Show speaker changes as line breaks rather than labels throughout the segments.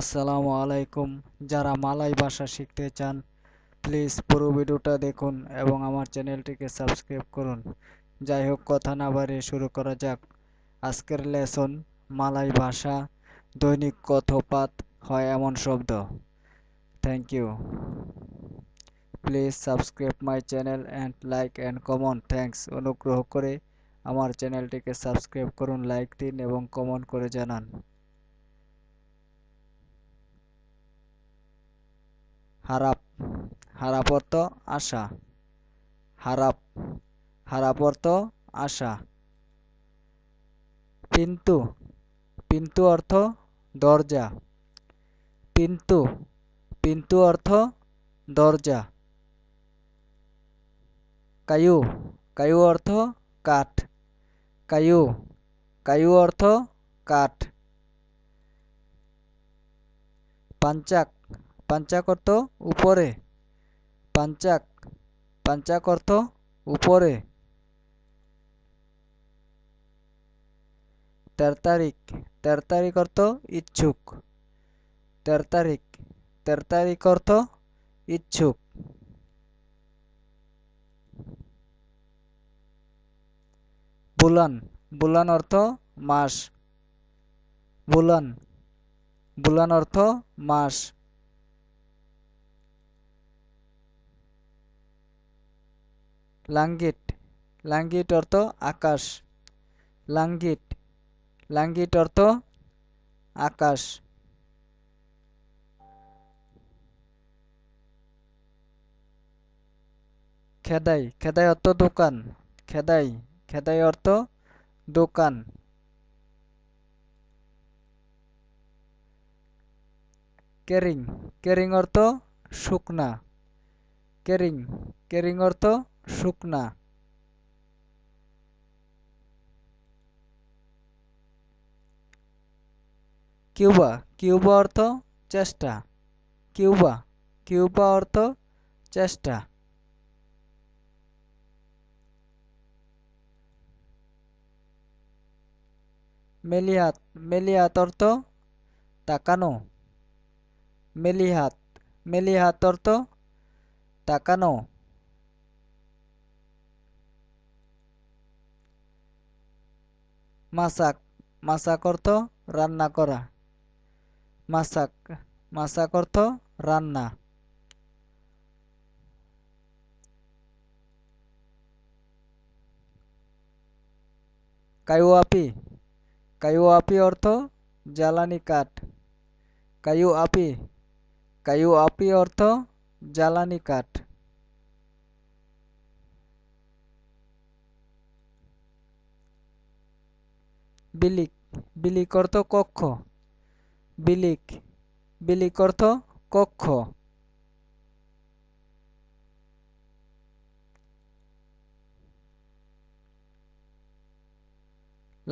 আসসালামু আলাইকুম যারা মালাই ভাষা শিখতে চান প্লিজ পুরো ভিডিওটা দেখুন এবং আমার চ্যানেলটিকে সাবস্ক্রাইব করুন যাই হোক কথা না বাড়িয়ে শুরু করা যাক আজকের লেসন মালাই ভাষা দৈনিক কথোপাত হয় এমন শব্দ thank you please subscribe my channel and like and comment thanks অনুগ্রহ করে আমার চ্যানেলটিকে সাবস্ক্রাইব করুন লাইক দিন এবং কমন করে জানান হারাপ হারাপ আশা হারাপ হারাপ আশা পিন্তু পিন্তু অর্থ দরজা পিন্তু পিন্তু অর্থ দরজা কায়ু কায়ু অর্থ কাঠ কায়ু কায়ু অর্থ কাঠ পাঞ্চাক পাঞ্চাকর্ত উপরে পাঞ্চাক পাঞ্চাকর্ত উপরে তেরতারিক তেরতারিক অর্থ ইচ্ছুক তেরতারিক তেরতারিক অর্থ ইচ্ছুক বুলান বুলান অর্থ মাস বুলান বুলান অর্থ মাস লাঙ্গিট লাঙ্গিট অর্থ আকাশ লাঙ্গিট লাঙ্গিট অর্থ আকাশ খেদাই খেদাই অর্থ দোকান খেদাই খেদাই অর্থ দোকান কেরিং কেরিং অর্থ শুকনা কেরিং কেরিং অর্থ শুকনা কিউবা কিউবা অর্থ চেষ্টা কিউবা কিউবা অর্থ চেষ্টা মেলিহাত মেলিহাত অর্থ তাকানো মেলিহাত মেলিহাত অর্থ তাকানো মাসাক মাসাক অর্থ রান্না করা মাসাক মাসাক অর্থ রান্না কায়ুয়াপি কায়ুয়াপি অর্থ জ্বালানি কাঠ কায়ুয়াপি কায়ুয়াপি অর্থ জ্বালানি কাঠ বিলিক বিলিক অর্থ কক্ষ বিলিক বিলিক অর্থ কক্ষ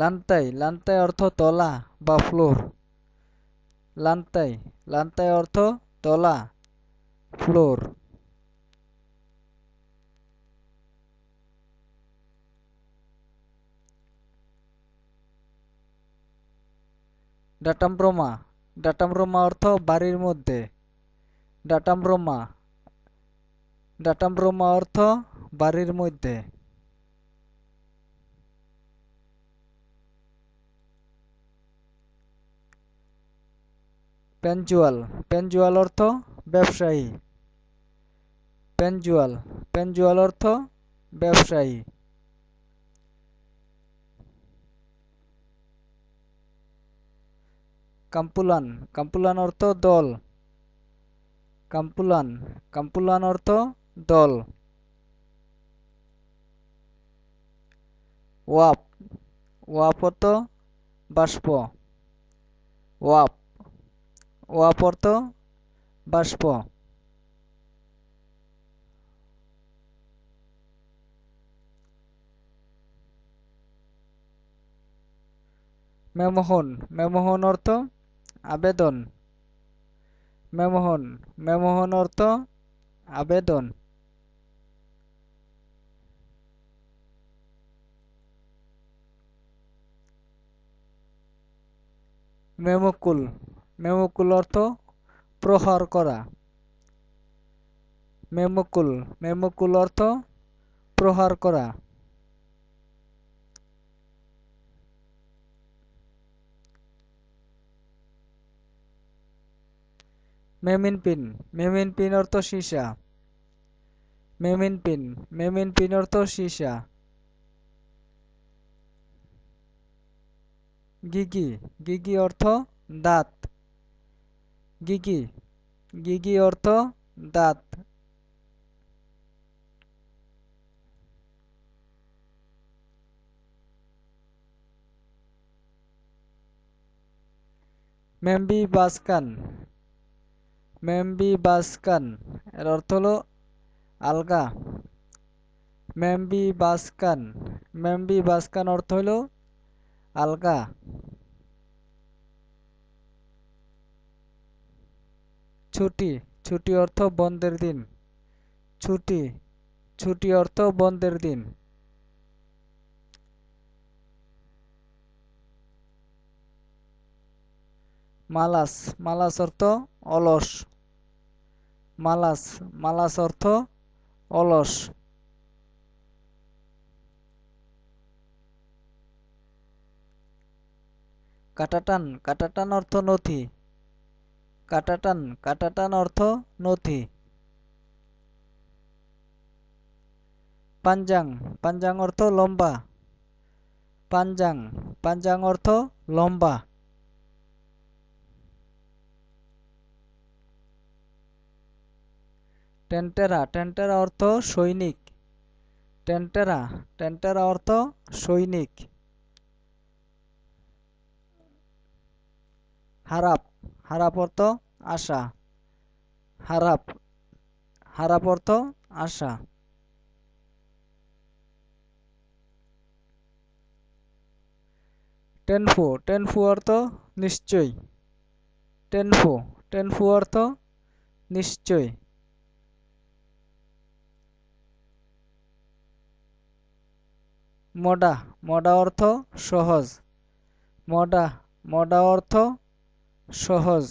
লান্তাই লান্তাই অর্থ তলা বা ফ্লোর লান্তাই লান্তাই অর্থ তলা ফ্লোর ডাটাম রোমা ডাটাম রোমা অর্থ বাড়ির মধ্যে ডাটাম রোমা ডাটাম রোমা অর্থ বাড়ির মধ্যে পেঞ্জুয়াল পেঞ্জুয়াল অর্থ ব্যবসায়ী পেঞ্জুয়াল পেঞ্জুয়াল অর্থ ব্যবসায়ী কাম্পুলান কাম্পুলান অর্থ দল কাম্পুলান কাম্পুলান অর্থ দল ওয়াপ ওয়াপ অর্থ বাষ্প ওয়াপ ওয়াপ অর্থ বাষ্প মেমোহন মেমোহন অর্থ আবেদন মেমোহন মেমোহন অর্থ আবেদন মেমকুল মেমকুল অর্থ প্রহার করা মেমকুল মেমকুল অর্থ প্রহার করা মেমিন পিন মেমিন পিন অর্থ সীসা মেমিন পিন অর্থ সীসা গিগি গিগি অর্থ দাঁত গিগি গিগি অর্থ দাঁত মেম্বি বাসকান মেম্বিবাসকান এর অর্থ হলো আলগা মেম্বিবাসকান বাসকান অর্থ হলো আলগা ছুটি ছুটি অর্থ বন্ধের দিন ছুটি ছুটি অর্থ বন্ধের দিন মালাস মালাস অর্থ অলস Malas, malas orto, olos, katakan, katakan orto noti, katakan, katakan orto noti, panjang, panjang orto lomba, panjang, panjang orto lomba. টেন্টেরা টেন্টেরা অর্থ সৈনিক টেন্টেরা টেন্টেরা অর্থ সৈনিক হারাপ হারাপ অর্থ আশা হারাপ হারাপ অর্থ আশা টেনফু টেনফু অর্থ নিশ্চয় টেনফু টেনফু অর্থ নিশ্চয় মডা মডা অর্থ সহজ মডা মডা অর্থ সহজ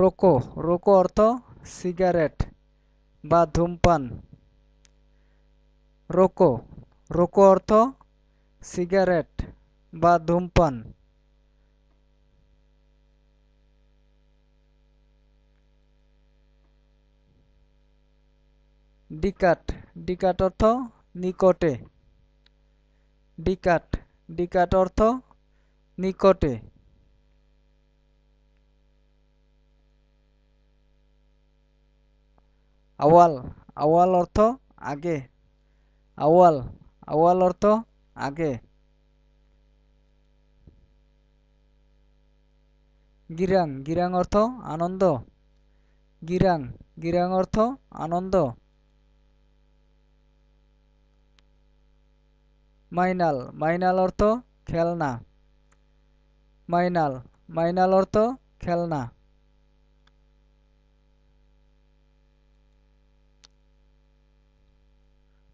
রোকো রোকো অর্থ সিগারেট বা ধূমপান রোকো রোকো অর্থ সিগারেট বা ধূমপান ডিকাট ডিকাট অর্থ নিকটে ডিকাট ডিকাট অর্থ নিকটে আওয়াল আওয়াল অর্থ আগে আওয়াল আওয়াল অর্থ আগে গিরাং গিরাং অর্থ আনন্দ গিরাং গিরাং অর্থ আনন্দ মাইনাল মাইনাল অর্থ খেলনা মাইনাল মাইনাল অর্থ খেলনা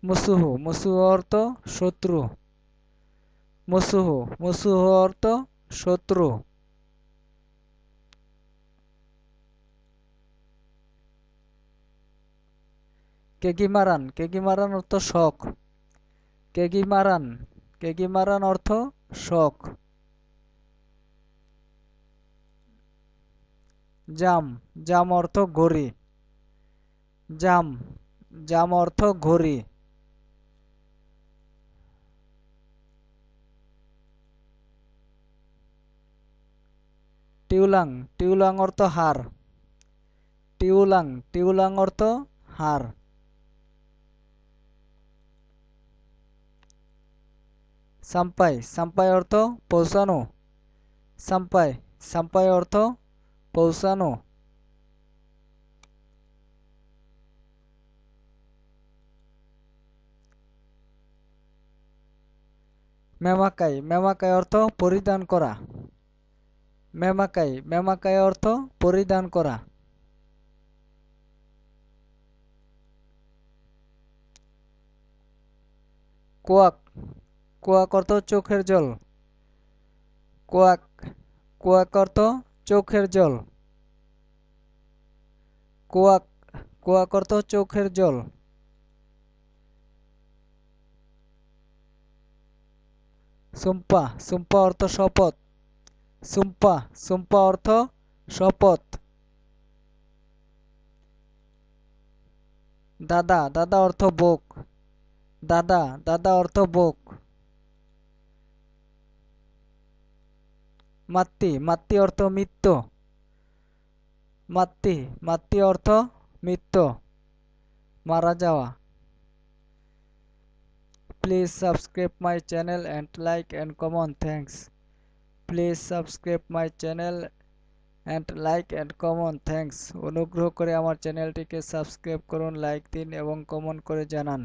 মুসুহু মুসুহু অর্থ শত্রু মুসুহু মুসুহু অর্থ শত্রু কেকিমারান কেকিমারান অর্থ শখ কেগিমারান কেগিমারান অর্থ শক জাম জাম অর্থ ঘড়ি জাম জাম অর্থ ঘড়ি টিউলাং টিউলাং অর্থ হার টিউলাং টিউলাং অর্থ হার সাম্পাই সাম্পাই অর্থ পৌঁছানো সাম্পাই সাম্পাই অর্থ পৌঁছানো মেমাকাই মেমাকাই অর্থ পরিধান করা মেমাকাই মেমাকাই অর্থ পরিধান করা কোয়াক কোয়াক কর্ত চোখের জল কোয়াক কোয়াক কর্ত চোখের জল কোয়াক কোয়াক কর্ত চোখের জল সুম্পা সুম্পা অর্থ শপথ সুম্পা সুম্পা অর্থ শপথ দাদা দাদা অর্থ বোক দাদা দাদা অর্থ বোক মাতৃ মাতৃ অর্থ মৃত্যু মাতৃ মাতৃ অর্থ মৃত্যু মারা যাওয়া please subscribe my channel and like and comment thanks please subscribe my channel and like and comment thanks অনুগ্রহ করে আমার চ্যানেলটিকে সাবস্ক্রাইব করুন লাইক দিন এবং কমন করে জানান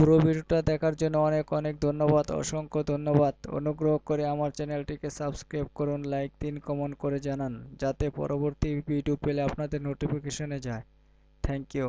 পুরো ভিডিওটা দেখার জন্য অনেক অনেক ধন্যবাদ অসংখ্য ধন্যবাদ অনুগ্রহ করে আমার চ্যানেলটিকে সাবস্ক্রাইব করুন লাইক দিন কমেন্ট করে জানান যাতে পরবর্তী ভিডিও পেলে আপনাদের নোটিফিকেশনে যায় থ্যাংক ইউ